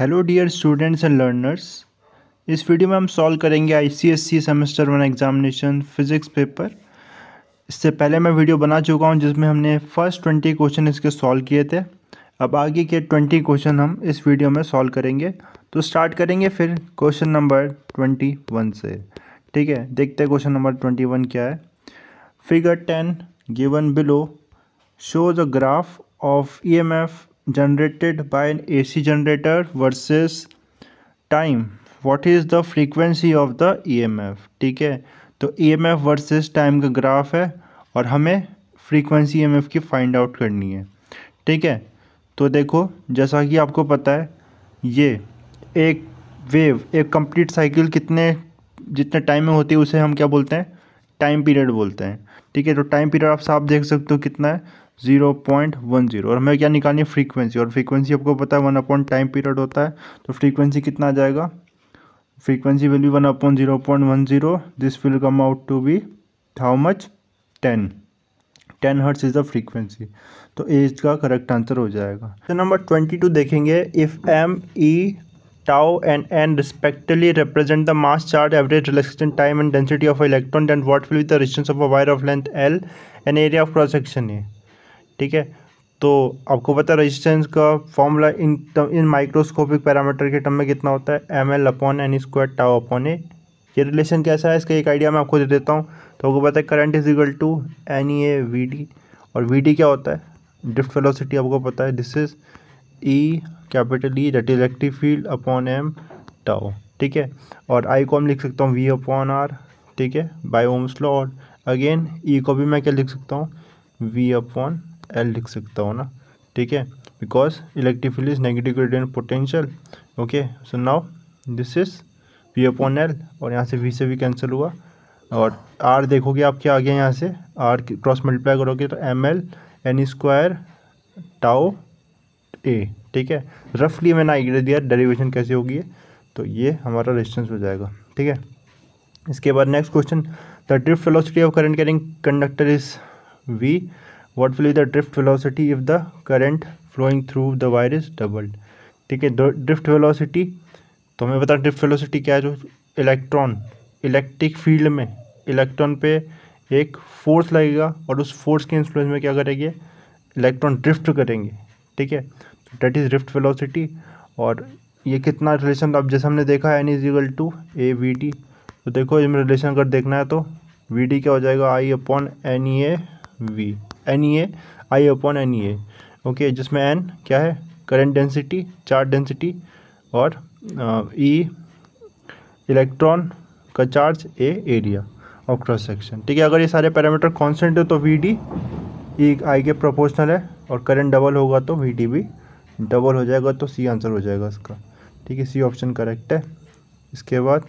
hello dear students and learners इस video में हम सॉल्व करेंगे ICSC semester one examination physics paper इससे पहले मैं वीडियो बना चुका हूं जिसमें हमने फर्स्ट ट्वेंटी क्वेश्चन इसके सॉल्व किए थे अब आगे के ट्वेंटी क्वेश्चन हम इस वीडियो में सॉल्व करेंगे तो स्टार्ट करेंगे फिर क्वेश्चन नंबर ट्वेंटी वन से ठीक है देखते हैं क्वेश्चन नंबर ट्वेंटी वन क्या है figure ten given below shows a graph of E M F generated by an AC generator versus time what is the frequency of the EMF ठीक है तो EMF versus time का graph है और हमें frequency M e की find out करनी है ठीक है तो देखो जैसा कि आपको पता है ये एक वेव एक कंप्लीट साइकिल कितने जितने टाइम में होती है उसे हम क्या बोलते हैं टाइम पीरियड बोलते हैं ठीक है तो टाइम पीरियड आप साफ देख सकते हो कितना है जीरो पॉइंट वन जीरो और हमें क्या निकालनी है फ्रीक्वेंसी और फ्रीक्वेंसी आपको पता है वन अपॉइंट टाइम पीरियड होता है तो फ्रीक्वेंसी कितना आ जाएगा frequency will be one upon zero point one zero this will come out to be how much ten ten hertz is the frequency तो एज का करेक्ट आंसर हो जाएगा तो नंबर ट्वेंटी टू देखेंगे if M E tau and N respectively represent the mass charge average relaxation time and density of electron and what will be the resistance of a wire of length l and area of cross ठीक है तो आपको पता है resistance का formula इन इन microscopic parameter के टर्म में कितना होता है M L upon N square tau upon A ये रिलेशन कैसा है इसका एक आइडिया मैं आपको दे देता हूँ तो आपको पता है current is equal to N E A V D और वी डी क्या होता है ड्रिफ्ट वेलोसिटी आपको पता है this is E capital E is electric field upon M tau ठीक है और आई को हम लिख सकता हूँ वी अपॉन आर ठीक है बाई ओम्स लॉ और अगेन ई e को भी मैं क्या लिख सकता हूँ वी अपॉन एल लिख सकता हूँ ना ठीक है because electric field is negative gradient potential okay so now this is V upon L और यहाँ से वी से भी कैंसिल हुआ और आर देखोगे आप क्या आ गया यहाँ से आर क्रॉस मल्टीप्लाई करोगे तो M L N square tau A ठीक है रफली मैंने आइडिया दिया डेरिवेशन कैसे होगी तो ये हमारा रेजिस्टेंस हो जाएगा ठीक है इसके बाद next question the drift velocity of current carrying conductor is V what will be the drift velocity if the current flowing through the wire doubled ठीक है ड्रिफ्ट वेलोसिटी तो हमें पता ड्रिफ्ट वेलोसिटी क्या है जो इलेक्ट्रॉन इलेक्ट्रिक फील्ड में electron पे एक फोर्स लगेगा और उस फोर्स के इन्फ्लुएंस में क्या करेंगे इलेक्ट्रॉन ड्रिफ्ट करेंगे ठीक है तो डेट इज़ ड्रिफ्ट वेलोसिटी और ये कितना रिलेशन अब जैसे हमने देखा है N is equal to A V T तो देखो इसमें रिलेशन अगर देखना है तो वी डी क्या हो जाएगा I upon N E A V N E A I upon N E A okay जिसमें एन क्या है करंट डेंसिटी चार्ज डेंसिटी और ई uh, इलेक्ट्रॉन e का चार्ज ए एरिया और क्रॉस सेक्शन ठीक है अगर ये सारे पैरामीटर कॉन्सेंट है तो वी डी ई आई के प्रोपोर्शनल है और करंट डबल होगा तो वी डी भी डबल हो जाएगा तो सी आंसर हो जाएगा इसका ठीक है सी ऑप्शन करेक्ट है इसके बाद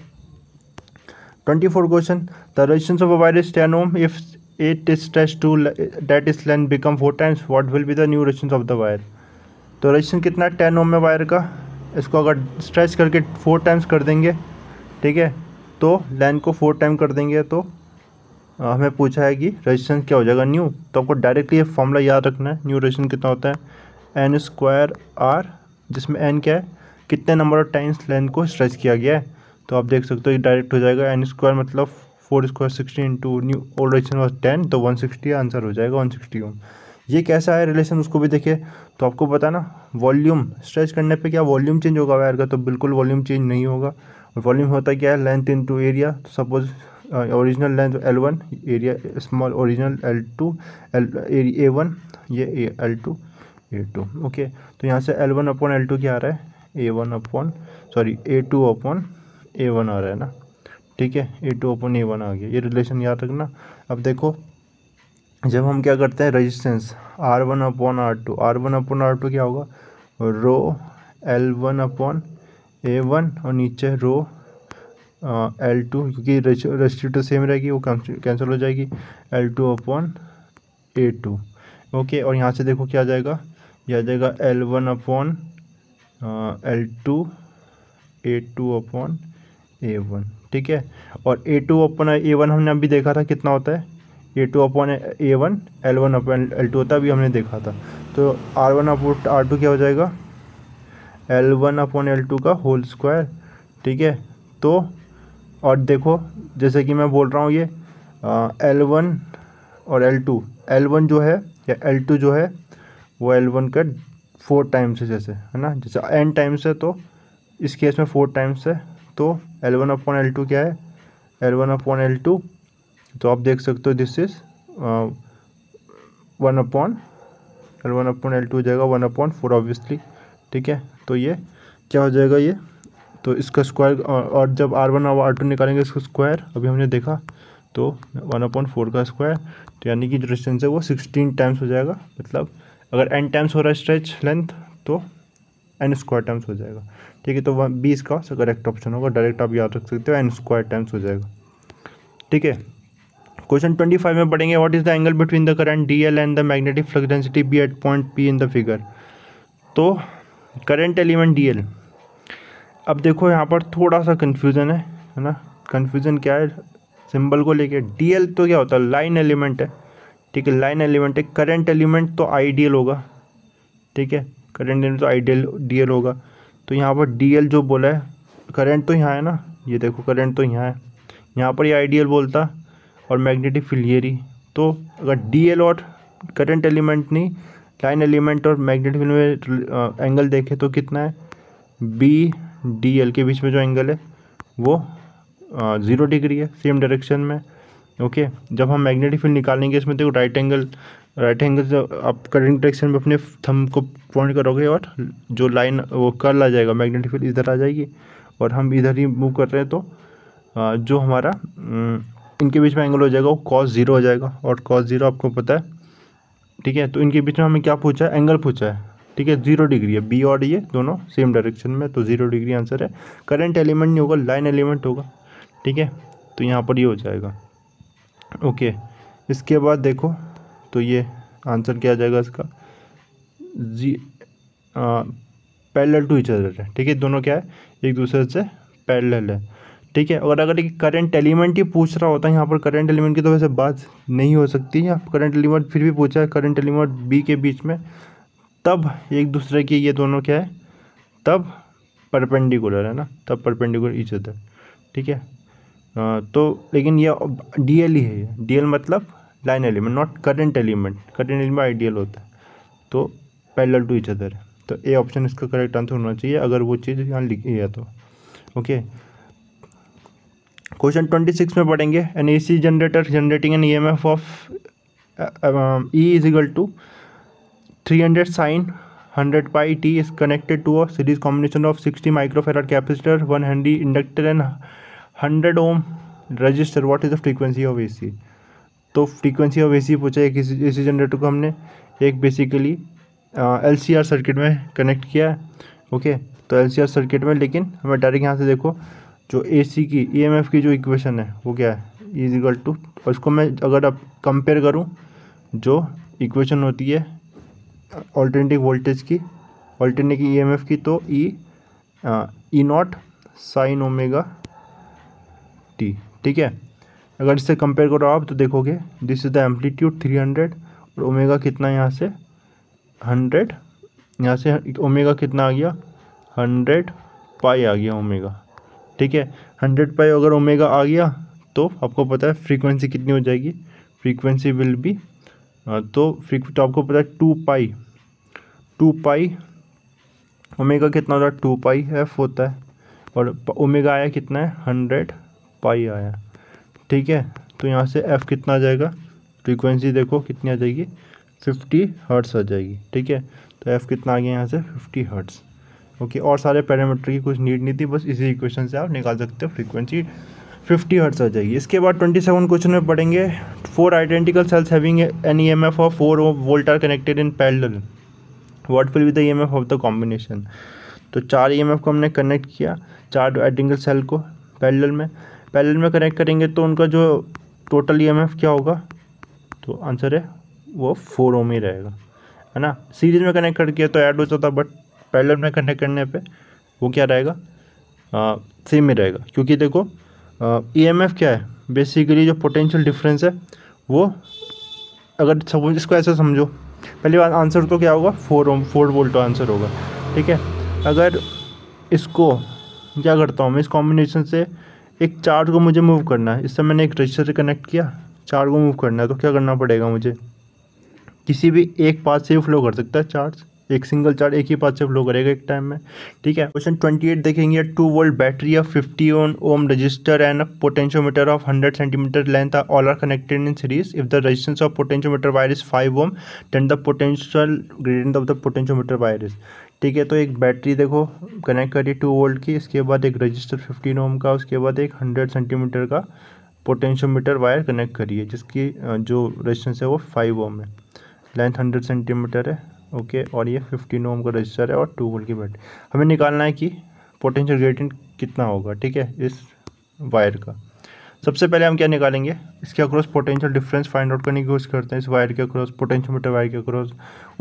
twenty four question the resistance of a wire is ten ohm if it is stretched to that its length become four times what will be the new resistance of the wire तो resistance कितना है ten ohm है wire का इसको अगर stretch करके four times कर देंगे ठीक है तो लेंथ को फोर टाइम कर देंगे तो हमें पूछा है कि रेजिस्टेंस क्या हो जाएगा न्यू तो आपको डायरेक्टली ये फॉर्मूला याद रखना है न्यू रेजिस्टेंस कितना होता है एन स्क्वायर आर जिसमें एन क्या है कितने नंबर ऑफ टाइम्स लेंथ को स्ट्रेच किया गया है तो आप देख सकते हो ये डायरेक्ट हो जाएगा एन स्क्वायर मतलब four square sixty into new old registration was ten तो वन सिक्सटी आंसर हो जाएगा वन सिक्सटी ओम ये कैसा है रिलेशन उसको भी देखिए तो आपको पता ना वॉल्यूम स्ट्रेच करने पे क्या वॉल्यूम चेंज होगा वायर का तो बिल्कुल वॉल्यूम चेंज नहीं होगा वॉल्यूम होता क्या है लेंथ इन टू एरिया तो suppose original length L one area small original L two L A one ये L two A two okay तो यहाँ से L one upon L two क्या आ रहा है A one upon sorry A two upon A one आ रहा है ना ठीक है A two upon A one आ गया ये रिलेशन याद रखना अब देखो जब हम क्या करते हैं resistance R one upon R two R one upon R two क्या होगा rho L one upon A one और नीचे रो एल टू क्योंकि तो सेम रहेगी वो कैंसिल हो जाएगी L two upon A two okay और यहाँ से देखो क्या आ जाएगा यह आ जाएगा L one upon L two A two upon A one ठीक है और ए टू अपन ए वन हमने अभी देखा था कितना होता है A two upon A one L one upon L two होता है अभी हमने देखा था तो R one upon R two क्या हो जाएगा L one upon L two का होल स्क्वायर ठीक है तो और देखो जैसे कि मैं बोल रहा हूँ ये एल वन और एल टू एल वन जो है या एल टू जो है वो एल वन का फोर टाइम्स है जैसे है ना जैसे एन टाइम्स है तो इस केस में फोर टाइम्स है तो L one upon L two क्या है L one upon L two तो आप देख सकते हो this is one upon L one upon L two हो जाएगा वन अपॉन फोर ऑब्वियसली ठीक है तो ये क्या हो जाएगा ये तो इसका स्क्वायर uh, और जब आर वन और आर टू निकालेंगे इसका स्क्वायर अभी हमने देखा तो वन अपॉन फोर का स्क्वायर तो यानी कि जो डिस्टेंस है वो सिक्सटीन टाइम्स हो जाएगा मतलब अगर एन टाइम्स हो रहा है स्ट्रेच लेंथ तो एन स्क्वायर टाइम्स हो जाएगा ठीक है तो वह बी इसका करेक्ट ऑप्शन होगा डायरेक्ट आप याद रख सकते हो एन स्क्वायर टाइम्स हो जाएगा ठीक है क्वेश्चन ट्वेंटी फाइव में पढ़ेंगे what is the angle between the current D L and the magnetic flux density B at point P in the figure तो करंट एलिमेंट डी एल अब देखो यहाँ पर थोड़ा सा कन्फ्यूज़न है है ना कन्फ्यूज़न क्या है सिंबल को लेके डी एल तो क्या होता है लाइन एलिमेंट है ठीक है लाइन एलिमेंट है करंट एलिमेंट तो आइडियल होगा ठीक है करंट एलिमेंट तो आइडियल डी एल होगा तो यहाँ पर डी जो बोला है करंट तो यहाँ है ना ये देखो करंट तो यहाँ है यहाँ पर ये आइडियल बोलता और मैग्नेटिक फील्ड तो अगर डी और करंट एलिमेंट नहीं लाइन एलिमेंट और मैग्नेटिक फील्ड में एंगल देखे तो कितना है बी डी एल के बीच में जो एंगल है वो ज़ीरो डिग्री है सेम डायरेक्शन में ओके जब हम मैग्नेटिक फील्ड निकालेंगे इसमें देखो राइट एंगल राइट एंगल से आप करेंट डायरेक्शन में अपने थम को पॉइंट करोगे और जो लाइन वो कल आ जाएगा मैग्नेटिक फील्ड इधर आ जाएगी और हम इधर ही मूव कर रहे हैं तो जो हमारा हम्म, इनके बीच में एंगल हो जाएगा वो कॉस ज़ीरो हो जाएगा और कॉस ज़ीरो आपको पता है ठीक है तो इनके बीच में हमें क्या पूछा है एंगल पूछा है ठीक है जीरो डिग्री है बी और ये दोनों सेम डायरेक्शन में तो जीरो डिग्री आंसर है करंट एलिमेंट नहीं होगा लाइन एलिमेंट होगा ठीक है तो यहाँ पर ये हो जाएगा ओके इसके बाद देखो तो ये आंसर क्या आ जाएगा इसका जी पैरेलल टू इच अदर है ठीक है दोनों क्या है एक दूसरे से पैरेलल है ठीक है और अगर एक करंट एलिमेंट ही पूछ रहा होता है यहाँ पर करंट एलिमेंट की तो वैसे बात नहीं हो सकती है करंट एलिमेंट फिर भी पूछा है करंट एलिमेंट बी के बीच में तब एक दूसरे की ये दोनों क्या है तब परपेंडिकुलर है ना तब परपेंडिकुलर इच अदर ठीक है आ, तो लेकिन ये डी एल ही है डी एल मतलब line element not current element current element ideal होता है तो पैरेलल टू इच अदर तो ए ऑप्शन इसका करेक्ट आंसर होना चाहिए अगर वो चीज़ यहाँ लिखी है तो ओके क्वेश्चन ट्वेंटी सिक्स में पढ़ेंगे an A C generator generating an E M F of E is equal to three hundred sine hundred pi T is connected to a series combination of sixty microfarad capacitor one henry inductor and hundred ohm resistor what is the frequency of A C तो frequency of AC पूछा एक AC generator को हमने एक basically L C R circuit में connect किया है okay तो एल सी आर सर्किट में लेकिन हमें डायरेक्ट यहाँ से देखो जो ए सी की ई एम एफ़ की जो इक्वेशन है वो क्या है इज इक्वल टू उसको मैं अगर आप कंपेयर करूँ जो इक्वेशन होती है ऑल्टरनेटिव वोल्टेज की ऑल्टरनेटिव ई एम एफ़ की तो E E naught sine omega T ठीक है अगर इससे कंपेयर करो आप तो देखोगे this is the amplitude three hundred और ओमेगा कितना यहाँ से हंड्रेड यहाँ से ओमेगा कितना आ गया हंड्रेड पाई आ गया ओमेगा ठीक है हंड्रेड पाई अगर ओमेगा आ गया तो आपको पता है फ्रीक्वेंसी कितनी हो जाएगी फ्रीक्वेंसी विल बी तो फ्री तो आपको पता है two pi two pi omega कितना होता है टू पाई एफ होता है और ओमेगा आया कितना है हंड्रेड पाई आया ठीक है तो यहाँ से एफ़ कितना आ जाएगा फ्रीक्वेंसी देखो कितनी आ जाएगी फिफ्टी हर्ट्स आ जाएगी ठीक है तो एफ़ कितना आ गया यहाँ से फिफ्टी हर्ट्स ओके और सारे पैरामीटर की कुछ नीड नहीं थी बस इसी इक्वेशन से आप निकाल सकते हो फ्रीक्वेंसी फिफ्टी हर्ट्स आ जाएगी इसके बाद ट्वेंटी सेवन क्वेश्चन में पढ़ेंगे four identical cells having an E M F of four volt are connected in parallel what will be the E M F of the combination तो चार ई M F को हमने connect किया चार identical cell को parallel में parallel में connect करेंगे तो उनका जो टोटल ईएमएफ e क्या होगा तो आंसर है वो फोर ओम ही रहेगा है ना सीरीज में कनेक्ट करके तो ऐड हो जाता बट पैरेलल में कनेक्ट करने पे वो क्या रहेगा सेम ही रहेगा क्योंकि देखो ईएमएफ e क्या है बेसिकली जो पोटेंशियल डिफरेंस है वो अगर सपोज इसको ऐसा समझो पहली बार आंसर तो क्या होगा four ohm four volt answer होगा ठीक है अगर इसको क्या करता हूँ मैं इस कॉम्बिनेशन से एक चार्ज को मुझे मूव करना है इससे मैंने एक रजिस्टर से कनेक्ट किया चार्ज को मूव करना है तो क्या करना पड़ेगा मुझे किसी भी एक पाथ से फ्लो कर सकता है चार्ज एक सिंगल चार्ज एक ही पाथ से फ्लो करेगा एक टाइम में ठीक है क्वेश्चन ट्वेंटी एट देखेंगे two volt battery of fifty on ohm resistor and potentiometer of hundred centimetre length are all are connected in series if the resistance of potentiometer wire is five ohm then the potential gradient of the potentiometer wire is ठीक है तो एक battery देखो connect करिए two volt की इसके बाद एक रजिस्टर फिफ्टीन ओम का उसके बाद एक हंड्रेड सेंटीमीटर का पोटेंशियोमीटर वायर कनेक्ट करिए जिसकी जो रजिस्टेंस है वो फाइव ओम है लेंथ हंड्रेड सेंटीमीटर है ओके और ये फिफ्टीन ओम का रजिस्टर है और टू वोल्ट की बैटरी हमें निकालना है कि पोटेंशियल ग्रेडियंट कितना होगा ठीक है इस वायर का सबसे पहले हम क्या निकालेंगे इसके across potential difference find out करने की कोशिश करते हैं इस वायर के अक्रॉस मीटर वायर के अक्रॉस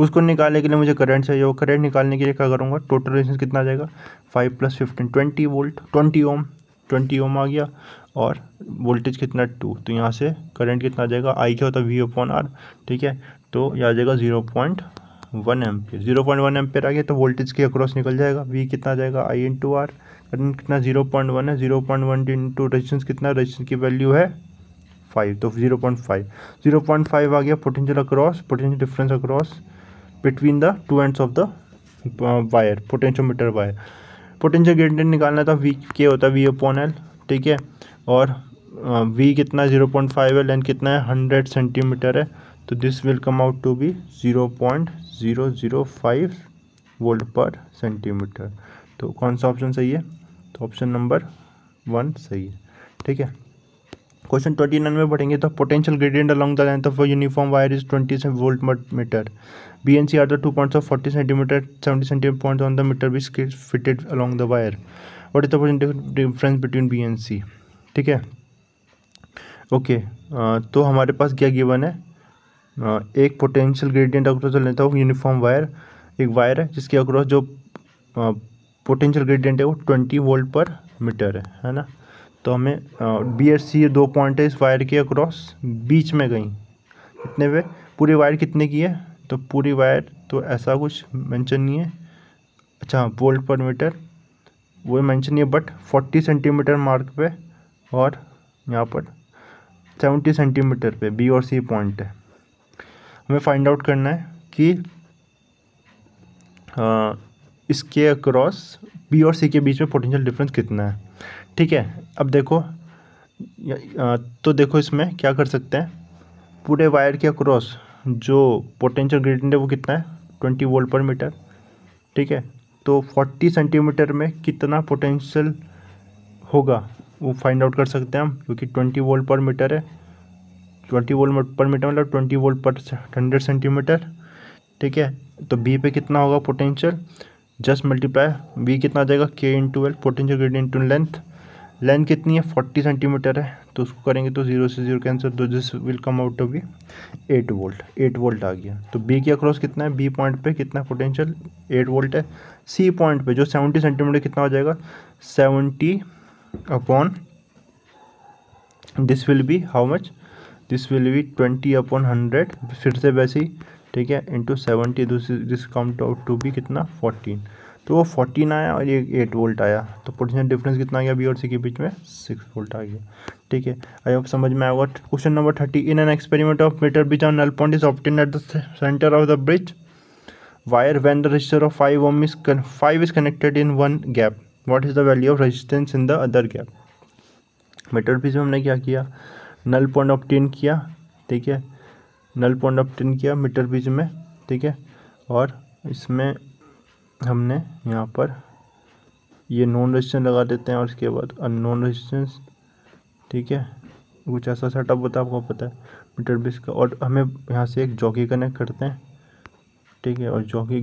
उसको निकालने के लिए मुझे करंट चाहिए वो करंट निकालने के लिए क्या करूँगा टोटल रेजिस्टेंस कितना आ जाएगा five plus fifteen twenty volt twenty ohm twenty ohm आ गया और वोल्टेज कितना टू तो यहाँ से करंट कितना आ जाएगा आई क्या होता है वी अपॉन आर ठीक है तो यह आ जाएगा zero point one ampere zero point one ampere आ गया तो वोल्टेज के अक्रॉस निकल जाएगा वी कितना जाएगा I into R current कितना जीरो पॉइंट वन है zero point one into resistance कितना रजिस्टेंस की वैल्यू है फाइव तो zero point five zero point five आ गया potential across potential difference across between the two ends of the wire potentiometer wire potential gradient निकालना था we के होता है वी अपॉन एल ठीक है और वी uh, कितना जीरो पॉइंट फाइव है लेंथ कितना है हंड्रेड सेंटीमीटर है तो this will come out to be zero point zero zero five volt per centimetre तो कौन सा ऑप्शन सही है तो ऑप्शन नंबर वन सही है ठीक है क्वेश्चन ट्वेंटी नाइन में पढ़ेंगे तो potential gradient along the length of uniform wire is twenty volt metre B and C are the two points of forty centimetre seventy centimetre point on the metre B scale fitted along the wire what is the difference between B and C ठीक है okay तो हमारे पास क्या given है हाँ, एक potential gradient across जो लेता हूँ यूनिफॉर्म वायर एक वायर है जिसके अक्रॉस जो पोटेंशियल ग्रेडियंट है वो ट्वेंटी वोल्ट पर मीटर है है ना तो हमें बी एस सी दो पॉइंट है इस वायर के अक्रॉस बीच में गई कितने पे पूरी वायर कितने की है तो पूरी वायर तो ऐसा कुछ मेंशन नहीं है अच्छा वोल्ट पर मीटर वो मेंशन नहीं है बट फोर्टी सेंटीमीटर मार्क पे और यहाँ पर सेवेंटी सेंटीमीटर पे बी और सी पॉइंट है हमें फाइंड आउट करना है कि आ, इसके अक्रॉस बी और सी के बीच में पोटेंशियल डिफरेंस कितना है ठीक है अब देखो तो देखो इसमें क्या कर सकते हैं पूरे वायर के अक्रॉस जो पोटेंशियल ग्रेडियंट है वो कितना है ट्वेंटी वोल्ट पर मीटर ठीक है तो फोर्टी सेंटीमीटर में कितना पोटेंशियल होगा वो फाइंड आउट कर सकते हैं हम क्योंकि ट्वेंटी वोल्ट पर मीटर है ट्वेंटी वोल्ट पर मीटर मतलब twenty volt per hundred centimetre ठीक है तो बी पे कितना होगा पोटेंशियल जस्ट मल्टीप्लाई बी कितना आ जाएगा K into L potential grad into length length कितनी है फोर्टी सेंटीमीटर है तो उसको करेंगे तो जीरो से जीरो आंसर दो this will come out to be eight volt eight volt आ गया तो बी के अक्रॉस कितना है बी पॉइंट पे कितना पोटेंशियल एट वोल्ट है सी पॉइंट पे जो सेवेंटी सेंटीमीटर कितना हो जाएगा seventy upon this will be how much this will be twenty upon hundred फिर से वैसे ही ठीक है इंटू सेवेंटी दूसरी दिस आउट टू बी कितना फोर्टीन तो वो फोर्टीन आया और ये एट वोल्ट आया तो पोटेंशियल डिफरेंस कितना आ गया बी और सी के बीच में सिक्स वोल्ट आ गया ठीक है आई होप समझ में आया आएगा question number thirty in an experiment of metre bridge on null point is obtain at the centre of the bridge wire when the resistor of five ohm is five is connected in one gap what is the value of resistance in the other gap metre पीस में हमने क्या किया नल point obtain किया ठीक है null point obtain किया metre बीज में ठीक है और इसमें हमने यहाँ पर ये नॉन रेजिस्टेंस लगा देते हैं और उसके बाद नॉन रेजिस्टेंस ठीक है कुछ ऐसा सेटअप होता है आपको पता है मीटर बीस का और हमें यहाँ से एक जॉकी कनेक्ट करते हैं ठीक है और जॉकी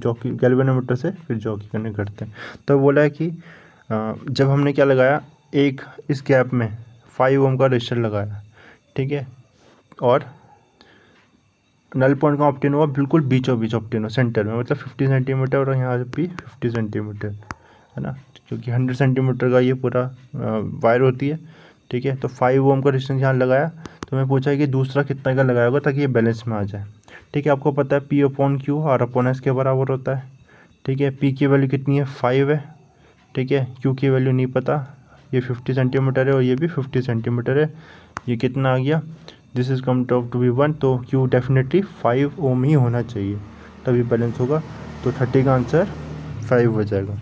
जॉकी गैल्वेनोमीटर से फिर जॉकी कनेक्ट करते हैं तो बोला है कि जब हमने क्या लगाया एक इस गैप में फाइव ओम का रजिस्टर लगाया ठीक है और नल पॉइंट का ऑप्टेन हुआ बिल्कुल बीचों बीच ऑप्टेन हुआ सेंटर में मतलब फिफ्टी सेंटीमीटर और यहाँ भी फिफ्टी सेंटीमीटर है ना क्योंकि हंड्रेड सेंटीमीटर का ये पूरा वायर होती है ठीक है तो फाइव ओम का रेजिस्टेंस यहाँ लगाया तो मैं पूछा कि दूसरा कितना का लगाया होगा ताकि ये बैलेंस में आ जाए ठीक है आपको पता है P upon Q R upon S के बराबर होता है ठीक है पी की वैल्यू कितनी है फाइव है ठीक है क्यू की वैल्यू नहीं पता ये फिफ्टी सेंटीमीटर है और ये भी फिफ्टी सेंटीमीटर है ये कितना आ गया this is come top to be one तो क्यू डेफिनेटली फाइव ओम ही होना चाहिए तभी बैलेंस होगा तो थर्टी का आंसर फाइव हो जाएगा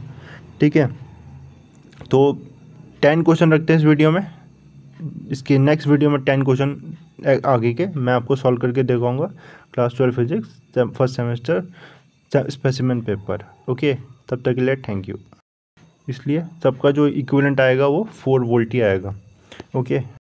ठीक है तो टेन क्वेश्चन रखते हैं इस वीडियो में इसके नेक्स्ट वीडियो में टेन क्वेश्चन आगे के मैं आपको सॉल्व करके दिखाऊंगा class twelve physics first semester specimen paper okay तब तक के लिए थैंक यू इसलिए सबका जो इक्विवेलेंट आएगा वो फोर वोल्ट ही आएगा ओके